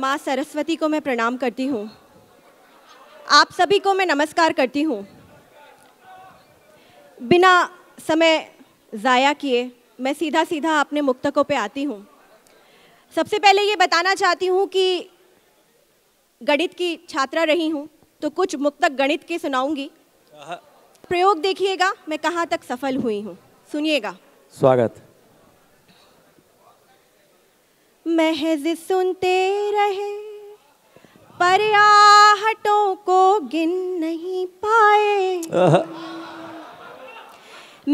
माँ सरस्वती को मैं प्रणाम करती हूँ आप सभी को मैं नमस्कार करती हूँ बिना समय ज़ाया किए मैं सीधा सीधा अपने मुक्तकों पे आती हूँ सबसे पहले ये बताना चाहती हूँ कि गणित की छात्रा रही हूँ तो कुछ मुक्तक गणित के सुनाऊंगी हाँ। प्रयोग देखिएगा मैं कहाँ तक सफल हुई हूँ सुनिएगा स्वागत महज सुनते रहे पर आहटों को गिन नहीं पाए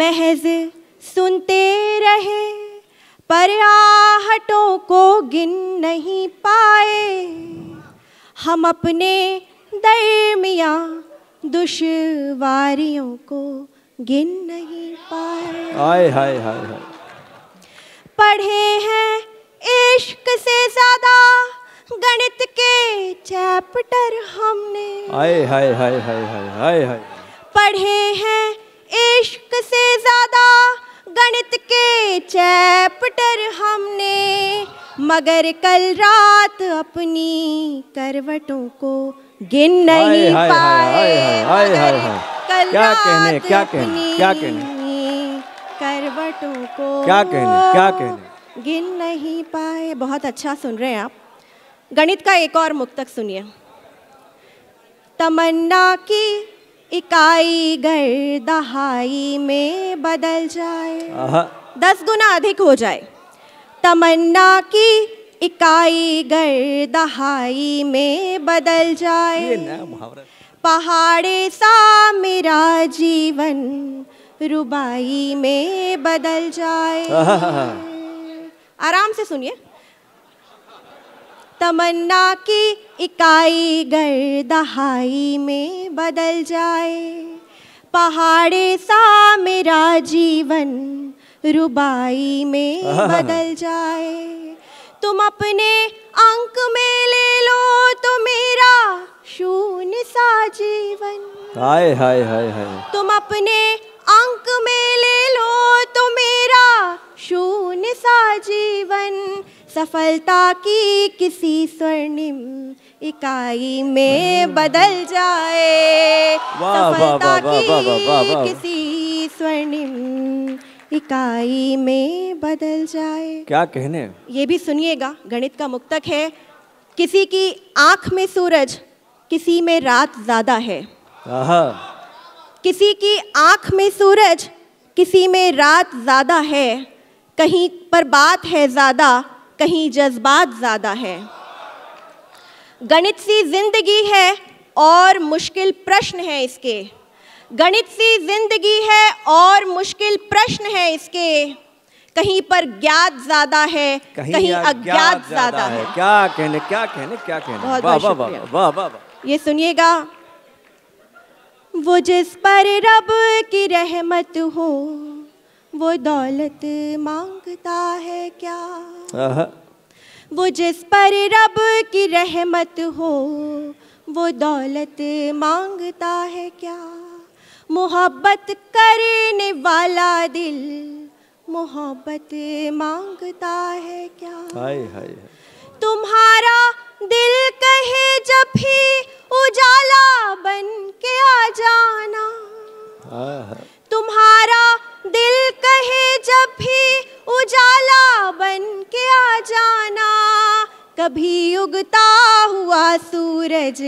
महज सुनते रहे पर आहटों को गिन नहीं पाए हम अपने दरमिया दुश्वारियों को गिन नहीं पाए हाय हाय हाय हाय पढ़े हैं चैप्टर हमने हाय हाय हाय हाय हाय हाय हाय पढ़े हैं इश्क से ज्यादा गणित के चैप्टर हमने मगर कल रात अपनी करवटों को गिन नहीं पाए कल क्या कहने क्या कहने क्या कहने करवटों को क्या कहने क्या कहने गिन नहीं पाए बहुत अच्छा सुन रहे हैं आप गणित का एक और मुक्तक सुनिए तमन्ना की इकाई घर दहाई में बदल जाए दस गुना अधिक हो जाए तमन्ना की इकाई घर दहाई में बदल जाए पहाड़े सा मेरा जीवन रुबाई में बदल जाए आराम से सुनिए तमन्ना की इकाई दहाई में बदल जाए पहाड़े सा मेरा जीवन रुबाई में बदल जाए तुम अपने अंक में ले लो तो मेरा शून्य सा जीवन हाय हाय हाय हाय तुम अपने अंक में ले लो तो मेरा शून्य सा जीवन सफलता की किसी स्वर्णिम इकाई में हम्म। बदल जाए सफलता की किसी स्वर्णिम इकाई में बदल जाए क्या कहने ये भी सुनिएगा गणित का मुक्तक है किसी की आंख में सूरज किसी में रात ज्यादा है किसी की आंख में सूरज किसी में रात ज्यादा है कहीं पर बात है ज्यादा कहीं जज्बात ज़्यादा है गणित सी जिंदगी है और मुश्किल प्रश्न है इसके गणित सी जिंदगी है और मुश्किल प्रश्न है इसके कहीं पर ज्ञात ज्यादा है कहीं, कहीं अज्ञात ज्यादा है।, है क्या कहने क्या कहने क्या कहने बहुत वाह वाह वाह वाह वाह ये सुनिएगा वो जिस पर रब की रहमत हो वो दौलत मांगता है क्या वो जिस पर रब की रहमत हो वो दौलत मांगता है क्या मोहब्बत करने वाला दिल मोहब्बत मांगता है क्या हाय हाय तुम्हारा दिल कहे जब भी उजाला बन के आ जाना तुम्हारा दिल कहे जब भी उजाला बन के आ जाना कभी उगता हुआ सूरज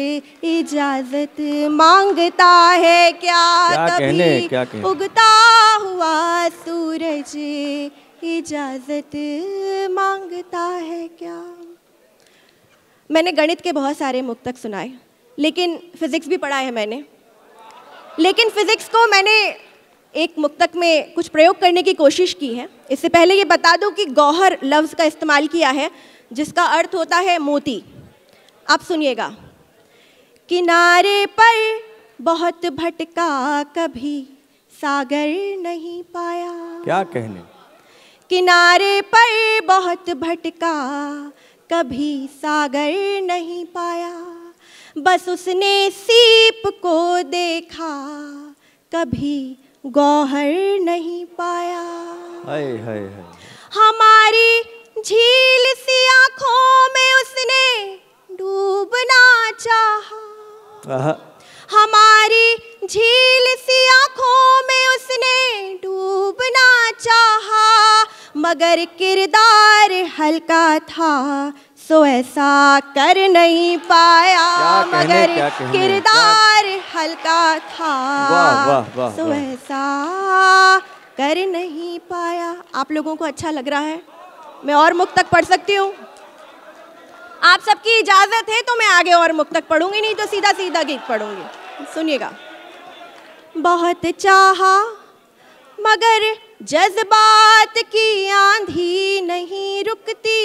इजाजत मांगता है क्या, क्या कभी कहने, क्या कहने? उगता हुआ सूरज इजाजत मांगता है क्या मैंने गणित के बहुत सारे मुक्तक सुनाए लेकिन फिजिक्स भी पढ़ा है मैंने लेकिन फिजिक्स को मैंने एक मुक्तक में कुछ प्रयोग करने की कोशिश की है इससे पहले ये बता दूं कि गौहर लफ्ज़ का इस्तेमाल किया है जिसका अर्थ होता है मोती आप सुनिएगा किनारे पर बहुत भटका कभी सागर नहीं पाया क्या कहने किनारे पर बहुत भटका कभी सागर नहीं पाया बस उसने सीप को देखा कभी गौहर नहीं पाया हाय हाय हाय हमारी झील सी आंखों में उसने डूबना चाहा हमारी झील सी आंखों में उसने डूबना चाहा मगर किरदार हल्का था सो ऐसा कर नहीं पाया मगर किरदार हल्का था वाह वाह वाह सो ऐसा कर नहीं पाया आप लोगों को अच्छा लग रहा है मैं और मुख तक पढ़ सकती हूँ आप सबकी इजाज़त है तो मैं आगे और मुख तक पढ़ूंगी नहीं तो सीधा सीधा गीत पढ़ूंगी सुनिएगा बहुत चाहा मगर जज्बात की आंधी नहीं रुकती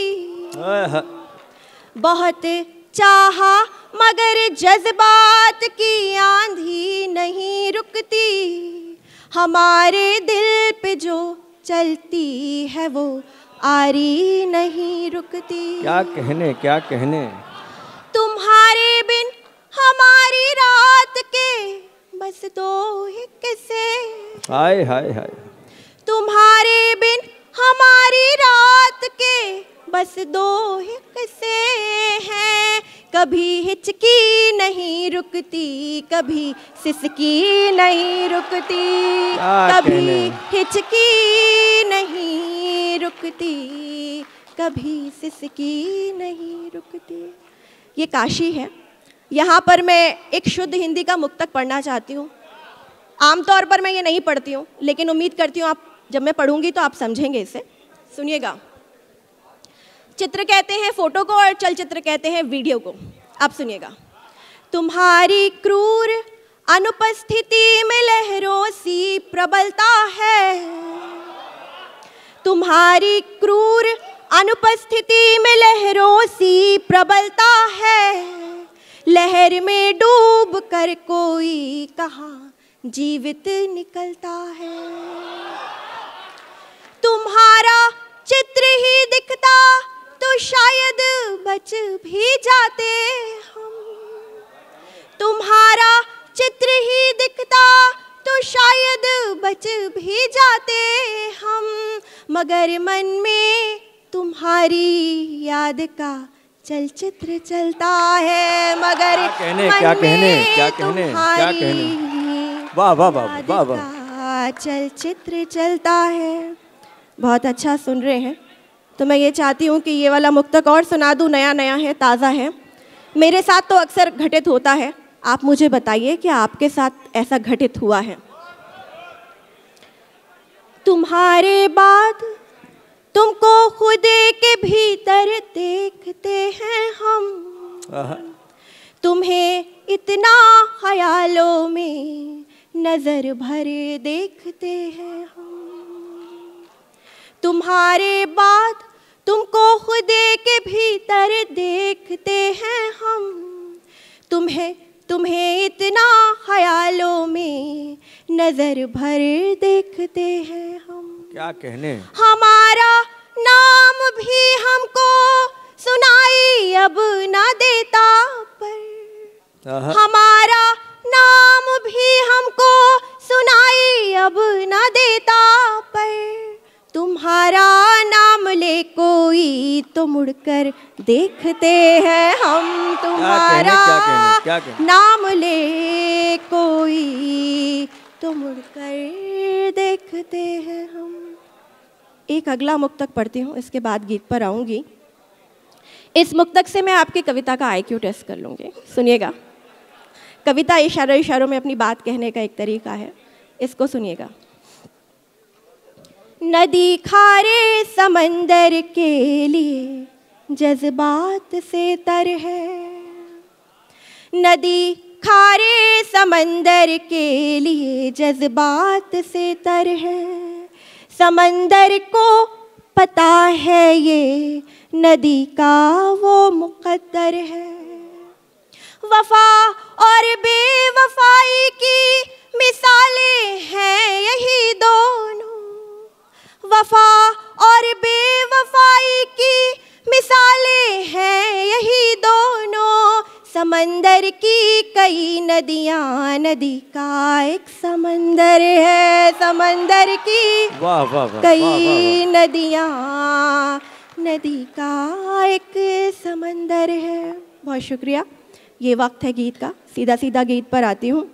बहुत चाहा मगर जज्बात की आंधी नहीं रुकती हमारे दिल पे जो चलती है वो आरी नहीं रुकती क्या कहने क्या कहने तुम्हारे बिन हमारी रात के बस दो ही किसे हाय हाय हाय तुम्हारे बिन हमारी रात के बस दो ही कभी हिचकी नहीं रुकती कभी सिसकी नहीं रुकती कभी हिचकी नहीं रुकती कभी सिसकी नहीं रुकती ये काशी है यहाँ पर मैं एक शुद्ध हिंदी का मुक्तक पढ़ना चाहती हूँ आमतौर पर मैं ये नहीं पढ़ती हूँ लेकिन उम्मीद करती हूँ आप जब मैं पढ़ूंगी तो आप समझेंगे इसे सुनिएगा चित्र कहते हैं फोटो को और चलचित्र कहते हैं वीडियो को आप सुनिएगा तुम्हारी क्रूर अनुपस्थिति में लहरों सी प्रबलता है तुम्हारी क्रूर अनुपस्थिति में लहरों सी प्रबलता है लहर में डूब कर कोई कहा जीवित निकलता है तुम्हारा चित्र ही दिखता तो शायद बच भी जाते हम तुम्हारा चित्र ही दिखता तो शायद बच भी जाते हम मगर मन में तुम्हारी याद का चलचित्र चलता है मगर क्या कहने क्या कहने क्या कहने क्या वाह वाह वाह वाह वाह चलचित्र चलता है बहुत अच्छा सुन रहे हैं तो मैं ये चाहती हूँ कि ये वाला मुक्तक और सुना दूँ नया नया है ताज़ा है मेरे साथ तो अक्सर घटित होता है आप मुझे बताइए कि आपके साथ ऐसा घटित हुआ है तुम्हारे बाद तुमको खुद के भीतर देखते हैं हम तुम्हें इतना ख्यालों में नजर भरे देखते हैं हम तुम्हारे बाद तुमको खुद के भीतर देखते हैं हम तुम्हें तुम्हें इतना ख्यालों में नजर भर देखते हैं हम क्या कहने हमारा नाम भी हमको सुनाई अब ना देता पर हमारा नाम भी हमको सुनाई अब ना कोई तो मुड़कर देखते हैं हम तुम्हारा क्या कहने, क्या कहने, नाम ले कोई तो मुड़कर देखते हैं हम एक अगला मुक्तक पढ़ती हूँ इसके बाद गीत पर आऊंगी इस मुक्तक से मैं आपकी कविता का क्यू टेस्ट कर लूँगी सुनिएगा कविता इशारों इशारों में अपनी बात कहने का एक तरीका है इसको सुनिएगा नदी खारे समंदर के लिए जज्बात से तर है नदी खारे समंदर के लिए जज्बात से तर है समंदर को पता है ये नदी का वो मुकद्दर है वफा और बेवफाई की मिसालें हैं यही दो वफा और बेवफाई की मिसालें हैं यही दोनों समंदर की कई नदियाँ नदी का एक समंदर है समंदर की वाह वाह कई नदियाँ नदी का एक समंदर है बहुत शुक्रिया ये वक्त है गीत का सीधा सीधा गीत पर आती हूँ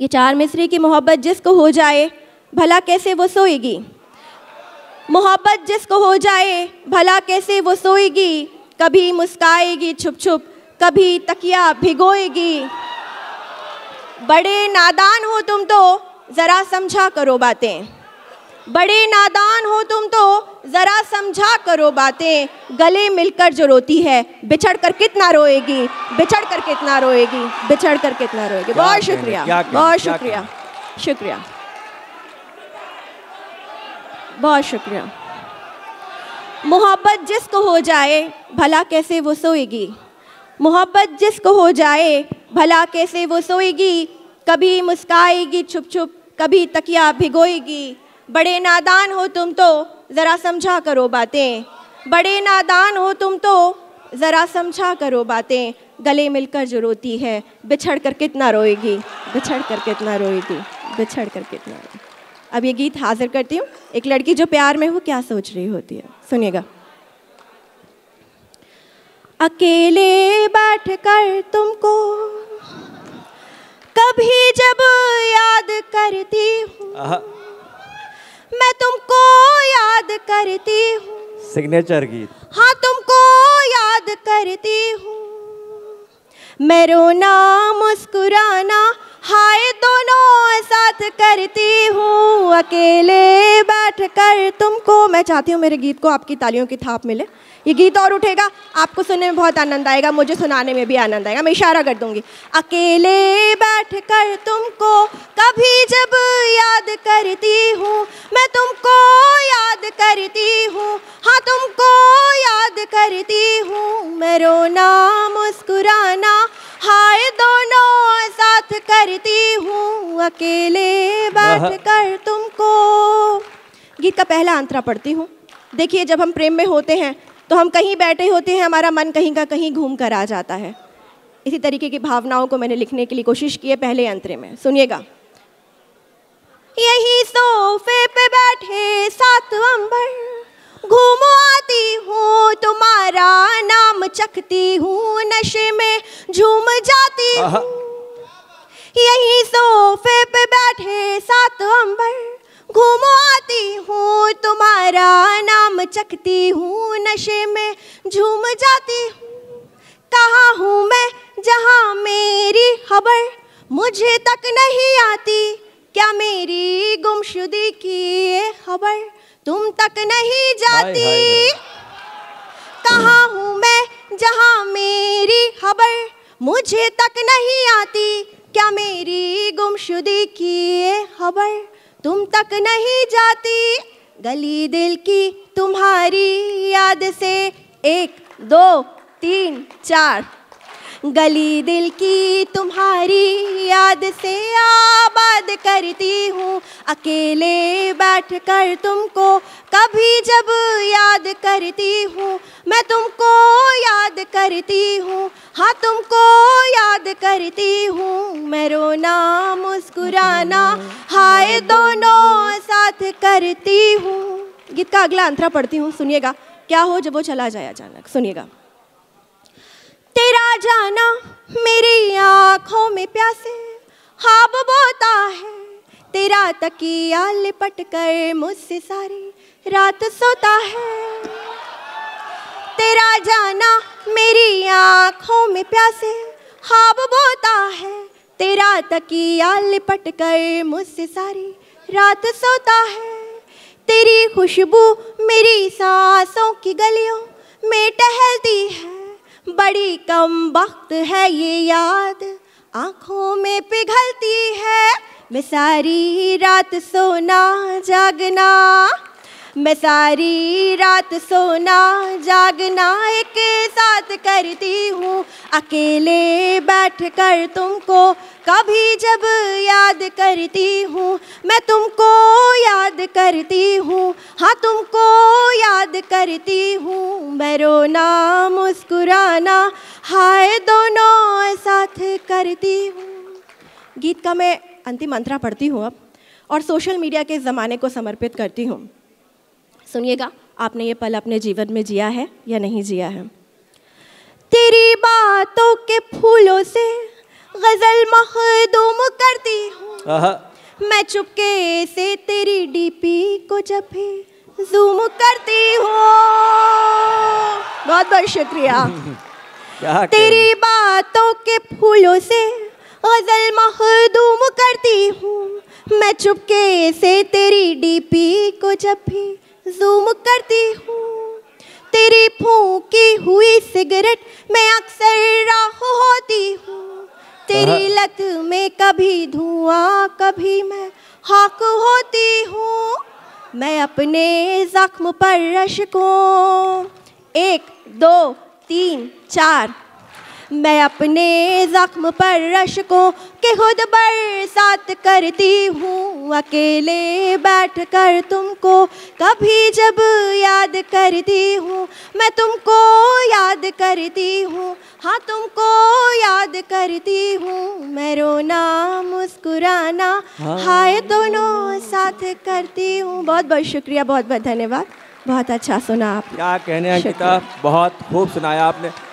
ये चार मिसरी की मोहब्बत जिसको हो जाए भला कैसे वो सोएगी मोहब्बत जिसको हो जाए भला कैसे वो सोएगी कभी मुस्काएगी छुप छुप कभी तकिया भिगोएगी बड़े नादान हो तुम तो ज़रा समझा करो बातें बड़े नादान हो तुम तो ज़रा समझा करो बातें गले मिलकर जो रोती है बिछड़ कर कितना रोएगी बिछड़ कर कितना रोएगी बिछड़ कर कितना रोएगी बहुत शुक्रिया बहुत शुक्रिया शुक्रिया बहुत शुक्रिया मोहब्बत जिसको हो जाए भला कैसे वो सोएगी मोहब्बत जिसको हो जाए भला कैसे वो सोएगी कभी मुस्काएगी छुप छुप कभी तकिया भिगोएगी बड़े नादान हो तुम तो ज़रा समझा करो बातें बड़े नादान हो तुम तो ज़रा समझा करो बातें गले मिलकर जो रोती है बिछड़ कर कितना रोएगी बिछड़ कर कितना रोएगी बिछड़ कर कितना रोएगी अब ये गीत हाजिर करती हूँ एक लड़की जो प्यार में हो क्या सोच रही होती है सुनिएगा अकेले बैठ कर तुमको कभी जब याद करती हूँ मैं तुमको याद करती हूँ सिग्नेचर गीत हाँ तुमको याद करती हूँ मैं रोना मुस्कुराना हाय दोनों साथ करती हूँ अकेले बैठ कर तुमको मैं चाहती हूँ मेरे गीत को आपकी तालियों की थाप मिले ये गीत और उठेगा आपको सुनने में बहुत आनंद आएगा मुझे सुनाने में भी आनंद आएगा मैं इशारा कर दूंगी अकेले बैठ कर तुमको कभी जब याद करती हूँ मैं तुमको याद करती हूँ हाँ तुमको याद करती हूँ मैं रोना मुस्कुराना हाय दोनों साथ कर करती हूँ अकेले बैठ कर तुमको गीत का पहला आंतरा पढ़ती हूँ देखिए जब हम प्रेम में होते हैं तो हम कहीं बैठे होते हैं हमारा मन कहीं का कहीं घूम कर आ जाता है इसी तरीके की भावनाओं को मैंने लिखने के लिए कोशिश की है पहले अंतरे में सुनिएगा यही सोफे पे बैठे सात अंबर घूमो आती हूँ तुम्हारा नाम चखती हूँ नशे में झूम जाती हूँ यही सोफे पे बैठे सात अंबर घूमो आती हूँ तुम्हारा नाम चखती हूँ नशे में झूम जाती हूँ हूँ मैं जहाँ मेरी खबर मुझे तक नहीं आती क्या मेरी गुमशुदी की ये खबर तुम तक नहीं जाती कहा हूँ मैं जहाँ मेरी खबर मुझे तक नहीं आती क्या मेरी गुमशुदी की ये खबर तुम तक नहीं जाती गली दिल की तुम्हारी याद से एक दो तीन चार गली दिल की तुम्हारी याद से आबाद करती हूँ अकेले बैठ कर तुमको कभी जब याद करती हूँ मैं तुमको याद करती हूँ हाँ तुमको याद करती हूँ मैं रोना मुस्कुराना हाय दोनों साथ करती हूँ गीत का अगला अंतरा पढ़ती हूँ सुनिएगा क्या हो जब वो चला जाए अचानक सुनिएगा तेरा जाना मेरी आंखों में प्यासे हाब बोता है तेरा तकिया लिपट कर मुझसे सारी रात सोता है तेरा जाना मेरी आंखों में प्यासे हाब बोता है तेरा तकिया लिपट कर मुझसे सारी रात सोता है तेरी खुशबू मेरी सांसों की गलियों में टहलती है बड़ी कम वक्त है ये याद आँखों में पिघलती है मैं सारी रात सोना जागना मैं सारी रात सोना जागना एक साथ करती हूँ अकेले बैठ कर तुमको कभी जब याद करती हूँ मैं तुमको याद करती हूँ हाँ तुमको याद करती हूँ मैं रोना मुस्कुराना हाय दोनों साथ करती हूँ गीत का मैं अंतिम अंतरा पढ़ती हूँ अब और सोशल मीडिया के ज़माने को समर्पित करती हूँ सुनिएगा आपने ये पल अपने जीवन में जिया है या नहीं जिया है तेरी बातों के फूलों से गजल महदूम करती हूँ मैं चुपके से तेरी डीपी को जब भी जूम करती हूँ बहुत बहुत शुक्रिया तेरी बातों के फूलों से गजल महदूम करती हूँ मैं चुपके से तेरी डीपी को जब भी जूम करती हूँ तेरी फूकी हुई सिगरेट मैं अक्सर राह होती हूँ तेरी हाँ। लत में कभी धुआं कभी मैं हाक होती हूँ मैं अपने जख्म पर रश को एक दो तीन चार मैं अपने ज़ख्म पर रशकों के खुद बरसात करती हूँ अकेले बैठ कर तुमको कभी जब याद करती हूँ मैं तुमको याद करती हूँ हाँ तुमको याद करती हूँ मैं रोना मुस्कुराना हाँ। हाय दोनों साथ करती हूँ बहुत बहुत शुक्रिया बहुत बहुत धन्यवाद बहुत अच्छा सुना आप क्या कहने अंकिता बहुत खूब सुनाया आपने